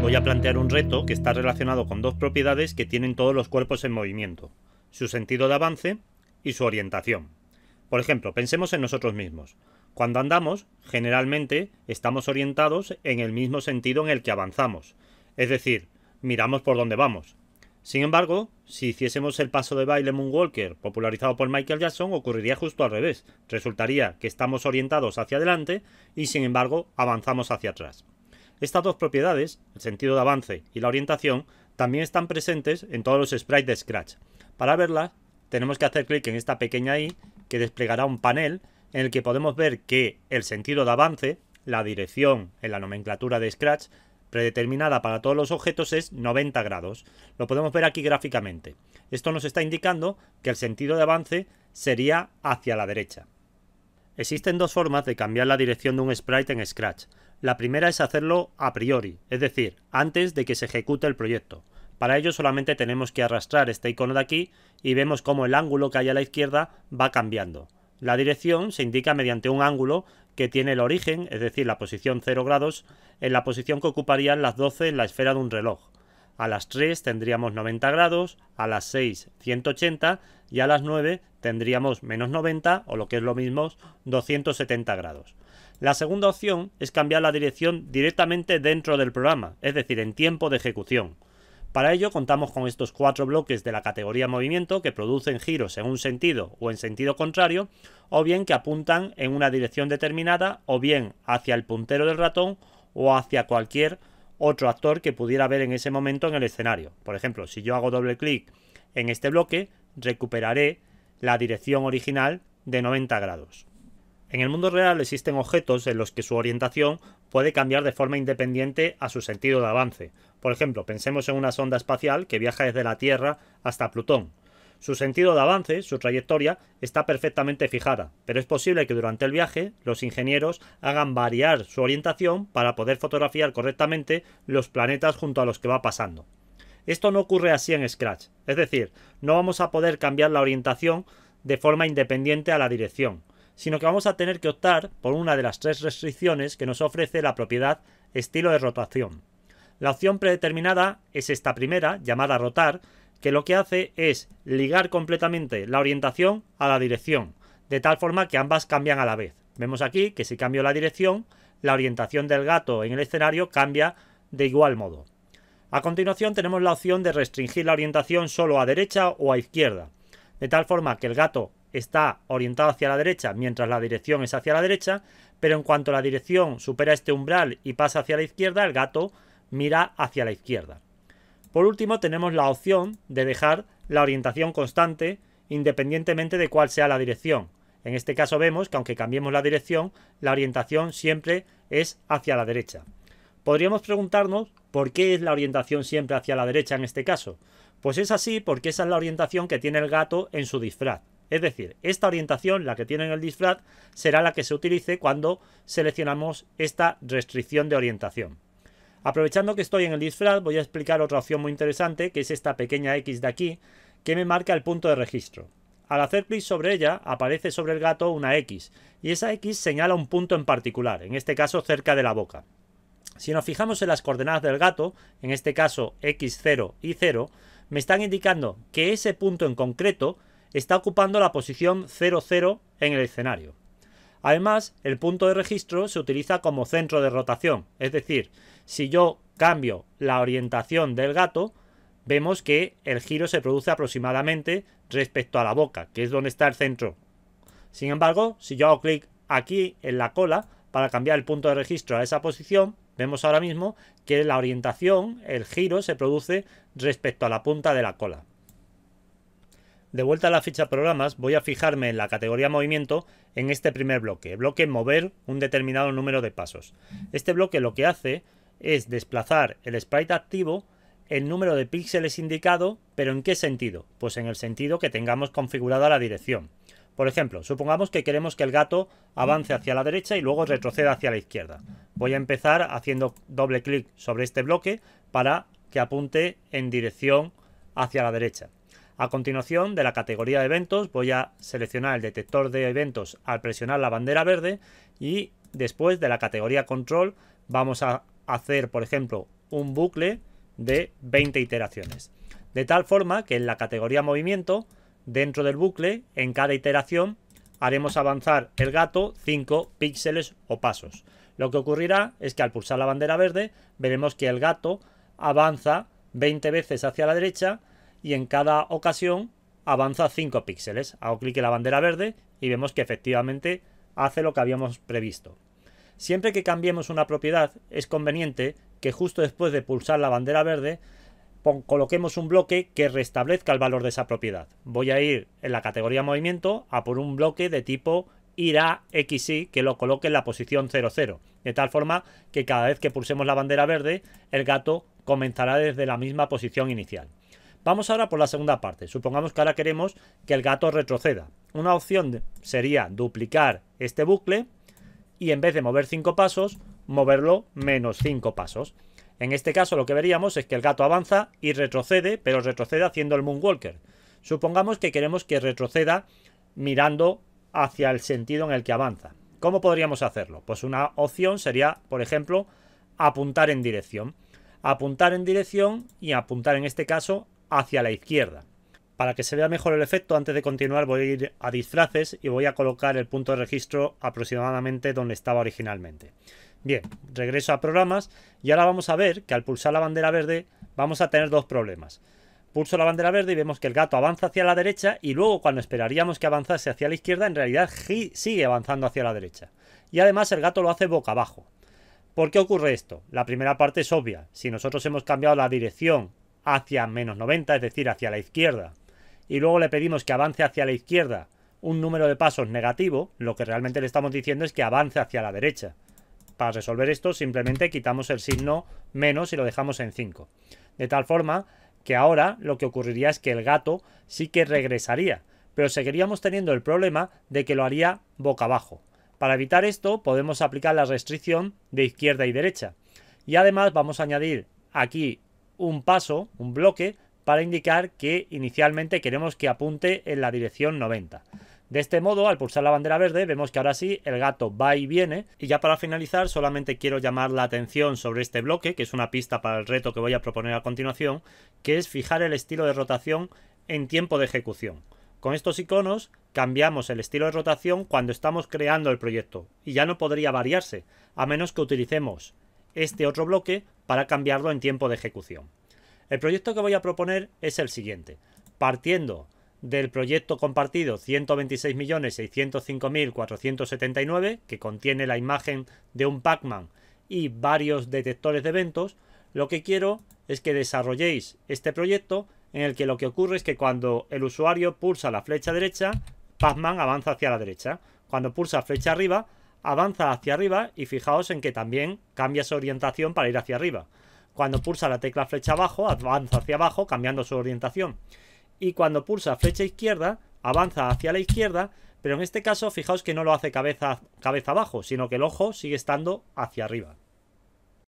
Voy a plantear un reto que está relacionado con dos propiedades que tienen todos los cuerpos en movimiento, su sentido de avance y su orientación. Por ejemplo, pensemos en nosotros mismos. Cuando andamos, generalmente estamos orientados en el mismo sentido en el que avanzamos, es decir, miramos por dónde vamos. Sin embargo, si hiciésemos el paso de baile Moonwalker, popularizado por Michael Jackson, ocurriría justo al revés. Resultaría que estamos orientados hacia adelante y sin embargo avanzamos hacia atrás. Estas dos propiedades, el sentido de avance y la orientación, también están presentes en todos los sprites de Scratch. Para verlas, tenemos que hacer clic en esta pequeña i que desplegará un panel en el que podemos ver que el sentido de avance, la dirección en la nomenclatura de Scratch, predeterminada para todos los objetos es 90 grados. Lo podemos ver aquí gráficamente. Esto nos está indicando que el sentido de avance sería hacia la derecha. Existen dos formas de cambiar la dirección de un sprite en Scratch. La primera es hacerlo a priori, es decir, antes de que se ejecute el proyecto. Para ello solamente tenemos que arrastrar este icono de aquí y vemos cómo el ángulo que hay a la izquierda va cambiando. La dirección se indica mediante un ángulo que tiene el origen, es decir, la posición 0 grados, en la posición que ocuparían las 12 en la esfera de un reloj a las 3 tendríamos 90 grados, a las 6 180 y a las 9 tendríamos menos 90 o lo que es lo mismo 270 grados. La segunda opción es cambiar la dirección directamente dentro del programa, es decir, en tiempo de ejecución. Para ello contamos con estos cuatro bloques de la categoría movimiento que producen giros en un sentido o en sentido contrario, o bien que apuntan en una dirección determinada, o bien hacia el puntero del ratón o hacia cualquier otro actor que pudiera ver en ese momento en el escenario. Por ejemplo, si yo hago doble clic en este bloque, recuperaré la dirección original de 90 grados. En el mundo real existen objetos en los que su orientación puede cambiar de forma independiente a su sentido de avance. Por ejemplo, pensemos en una sonda espacial que viaja desde la Tierra hasta Plutón. Su sentido de avance, su trayectoria, está perfectamente fijada, pero es posible que durante el viaje los ingenieros hagan variar su orientación para poder fotografiar correctamente los planetas junto a los que va pasando. Esto no ocurre así en Scratch, es decir, no vamos a poder cambiar la orientación de forma independiente a la dirección, sino que vamos a tener que optar por una de las tres restricciones que nos ofrece la propiedad estilo de rotación. La opción predeterminada es esta primera, llamada rotar, que lo que hace es ligar completamente la orientación a la dirección, de tal forma que ambas cambian a la vez. Vemos aquí que si cambio la dirección, la orientación del gato en el escenario cambia de igual modo. A continuación tenemos la opción de restringir la orientación solo a derecha o a izquierda, de tal forma que el gato está orientado hacia la derecha mientras la dirección es hacia la derecha, pero en cuanto la dirección supera este umbral y pasa hacia la izquierda, el gato mira hacia la izquierda. Por último, tenemos la opción de dejar la orientación constante independientemente de cuál sea la dirección. En este caso vemos que aunque cambiemos la dirección, la orientación siempre es hacia la derecha. Podríamos preguntarnos por qué es la orientación siempre hacia la derecha en este caso. Pues es así porque esa es la orientación que tiene el gato en su disfraz. Es decir, esta orientación, la que tiene en el disfraz, será la que se utilice cuando seleccionamos esta restricción de orientación. Aprovechando que estoy en el disfraz, voy a explicar otra opción muy interesante, que es esta pequeña X de aquí, que me marca el punto de registro. Al hacer clic sobre ella, aparece sobre el gato una X, y esa X señala un punto en particular, en este caso cerca de la boca. Si nos fijamos en las coordenadas del gato, en este caso X0 y 0, me están indicando que ese punto en concreto está ocupando la posición 00 en el escenario. Además, el punto de registro se utiliza como centro de rotación, es decir, si yo cambio la orientación del gato, vemos que el giro se produce aproximadamente respecto a la boca, que es donde está el centro. Sin embargo, si yo hago clic aquí en la cola para cambiar el punto de registro a esa posición, vemos ahora mismo que la orientación, el giro, se produce respecto a la punta de la cola de vuelta a la ficha programas, voy a fijarme en la categoría movimiento en este primer bloque, bloque mover un determinado número de pasos. Este bloque lo que hace es desplazar el sprite activo el número de píxeles indicado, pero ¿en qué sentido? Pues en el sentido que tengamos configurada la dirección. Por ejemplo, supongamos que queremos que el gato avance hacia la derecha y luego retroceda hacia la izquierda. Voy a empezar haciendo doble clic sobre este bloque para que apunte en dirección hacia la derecha. A continuación, de la categoría de eventos, voy a seleccionar el detector de eventos al presionar la bandera verde y después de la categoría control vamos a hacer, por ejemplo, un bucle de 20 iteraciones. De tal forma que en la categoría movimiento, dentro del bucle, en cada iteración, haremos avanzar el gato 5 píxeles o pasos. Lo que ocurrirá es que al pulsar la bandera verde, veremos que el gato avanza 20 veces hacia la derecha y en cada ocasión avanza 5 píxeles. Hago clic en la bandera verde y vemos que efectivamente hace lo que habíamos previsto. Siempre que cambiemos una propiedad es conveniente que justo después de pulsar la bandera verde coloquemos un bloque que restablezca el valor de esa propiedad. Voy a ir en la categoría movimiento a por un bloque de tipo irá XY que lo coloque en la posición 00, de tal forma que cada vez que pulsemos la bandera verde el gato comenzará desde la misma posición inicial. Vamos ahora por la segunda parte. Supongamos que ahora queremos que el gato retroceda. Una opción sería duplicar este bucle y en vez de mover 5 pasos, moverlo menos 5 pasos. En este caso lo que veríamos es que el gato avanza y retrocede, pero retrocede haciendo el moonwalker. Supongamos que queremos que retroceda mirando hacia el sentido en el que avanza. ¿Cómo podríamos hacerlo? Pues una opción sería, por ejemplo, apuntar en dirección. Apuntar en dirección y apuntar en este caso hacia la izquierda. Para que se vea mejor el efecto, antes de continuar voy a ir a disfraces y voy a colocar el punto de registro aproximadamente donde estaba originalmente. Bien, regreso a programas y ahora vamos a ver que al pulsar la bandera verde vamos a tener dos problemas. Pulso la bandera verde y vemos que el gato avanza hacia la derecha y luego cuando esperaríamos que avanzase hacia la izquierda, en realidad sigue avanzando hacia la derecha. Y además el gato lo hace boca abajo. ¿Por qué ocurre esto? La primera parte es obvia. Si nosotros hemos cambiado la dirección hacia menos 90, es decir, hacia la izquierda, y luego le pedimos que avance hacia la izquierda un número de pasos negativo, lo que realmente le estamos diciendo es que avance hacia la derecha. Para resolver esto simplemente quitamos el signo menos y lo dejamos en 5. De tal forma que ahora lo que ocurriría es que el gato sí que regresaría, pero seguiríamos teniendo el problema de que lo haría boca abajo. Para evitar esto podemos aplicar la restricción de izquierda y derecha. Y además vamos a añadir aquí un paso, un bloque, para indicar que inicialmente queremos que apunte en la dirección 90. De este modo, al pulsar la bandera verde, vemos que ahora sí el gato va y viene. Y ya para finalizar, solamente quiero llamar la atención sobre este bloque, que es una pista para el reto que voy a proponer a continuación, que es fijar el estilo de rotación en tiempo de ejecución. Con estos iconos cambiamos el estilo de rotación cuando estamos creando el proyecto, y ya no podría variarse, a menos que utilicemos este otro bloque para cambiarlo en tiempo de ejecución. El proyecto que voy a proponer es el siguiente. Partiendo del proyecto compartido 126.605.479, que contiene la imagen de un Pac-Man y varios detectores de eventos, lo que quiero es que desarrolléis este proyecto en el que lo que ocurre es que cuando el usuario pulsa la flecha derecha, Pac-Man avanza hacia la derecha. Cuando pulsa flecha arriba, avanza hacia arriba y fijaos en que también cambia su orientación para ir hacia arriba. Cuando pulsa la tecla flecha abajo, avanza hacia abajo cambiando su orientación. Y cuando pulsa flecha izquierda, avanza hacia la izquierda, pero en este caso fijaos que no lo hace cabeza, cabeza abajo, sino que el ojo sigue estando hacia arriba.